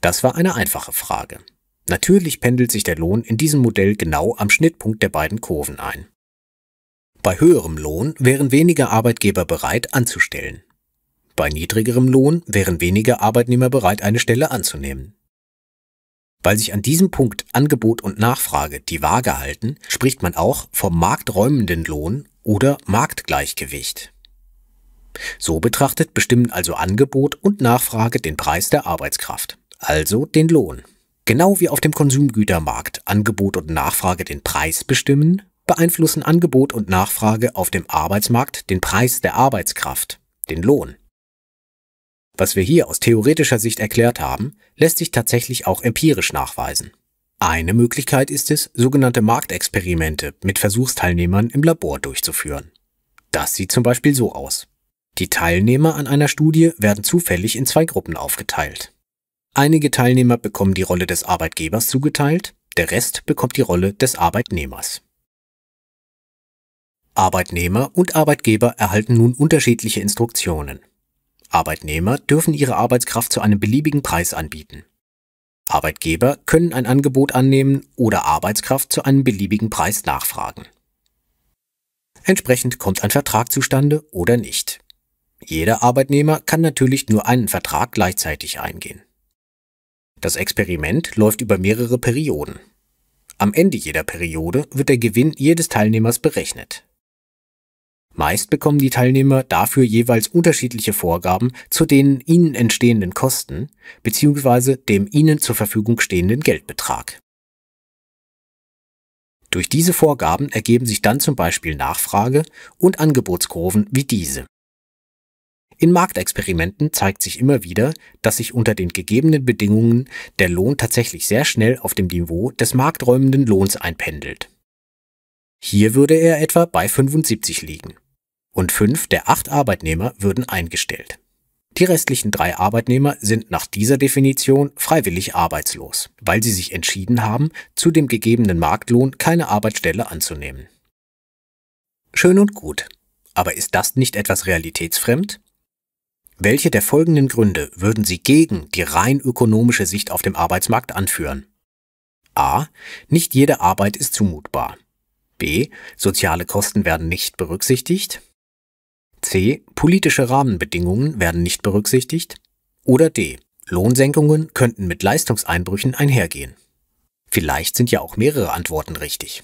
Das war eine einfache Frage. Natürlich pendelt sich der Lohn in diesem Modell genau am Schnittpunkt der beiden Kurven ein. Bei höherem Lohn wären weniger Arbeitgeber bereit anzustellen. Bei niedrigerem Lohn wären weniger Arbeitnehmer bereit, eine Stelle anzunehmen. Weil sich an diesem Punkt Angebot und Nachfrage die Waage halten, spricht man auch vom markträumenden Lohn oder Marktgleichgewicht. So betrachtet bestimmen also Angebot und Nachfrage den Preis der Arbeitskraft also den Lohn. Genau wie auf dem Konsumgütermarkt Angebot und Nachfrage den Preis bestimmen, beeinflussen Angebot und Nachfrage auf dem Arbeitsmarkt den Preis der Arbeitskraft, den Lohn. Was wir hier aus theoretischer Sicht erklärt haben, lässt sich tatsächlich auch empirisch nachweisen. Eine Möglichkeit ist es, sogenannte Marktexperimente mit Versuchsteilnehmern im Labor durchzuführen. Das sieht zum Beispiel so aus. Die Teilnehmer an einer Studie werden zufällig in zwei Gruppen aufgeteilt. Einige Teilnehmer bekommen die Rolle des Arbeitgebers zugeteilt, der Rest bekommt die Rolle des Arbeitnehmers. Arbeitnehmer und Arbeitgeber erhalten nun unterschiedliche Instruktionen. Arbeitnehmer dürfen ihre Arbeitskraft zu einem beliebigen Preis anbieten. Arbeitgeber können ein Angebot annehmen oder Arbeitskraft zu einem beliebigen Preis nachfragen. Entsprechend kommt ein Vertrag zustande oder nicht. Jeder Arbeitnehmer kann natürlich nur einen Vertrag gleichzeitig eingehen. Das Experiment läuft über mehrere Perioden. Am Ende jeder Periode wird der Gewinn jedes Teilnehmers berechnet. Meist bekommen die Teilnehmer dafür jeweils unterschiedliche Vorgaben zu den ihnen entstehenden Kosten bzw. dem ihnen zur Verfügung stehenden Geldbetrag. Durch diese Vorgaben ergeben sich dann zum Beispiel Nachfrage und Angebotskurven wie diese. In Marktexperimenten zeigt sich immer wieder, dass sich unter den gegebenen Bedingungen der Lohn tatsächlich sehr schnell auf dem Niveau des markträumenden Lohns einpendelt. Hier würde er etwa bei 75 liegen. Und fünf der acht Arbeitnehmer würden eingestellt. Die restlichen drei Arbeitnehmer sind nach dieser Definition freiwillig arbeitslos, weil sie sich entschieden haben, zu dem gegebenen Marktlohn keine Arbeitsstelle anzunehmen. Schön und gut. Aber ist das nicht etwas realitätsfremd? Welche der folgenden Gründe würden Sie gegen die rein ökonomische Sicht auf dem Arbeitsmarkt anführen? A. Nicht jede Arbeit ist zumutbar. B. Soziale Kosten werden nicht berücksichtigt. C. Politische Rahmenbedingungen werden nicht berücksichtigt. Oder D. Lohnsenkungen könnten mit Leistungseinbrüchen einhergehen. Vielleicht sind ja auch mehrere Antworten richtig.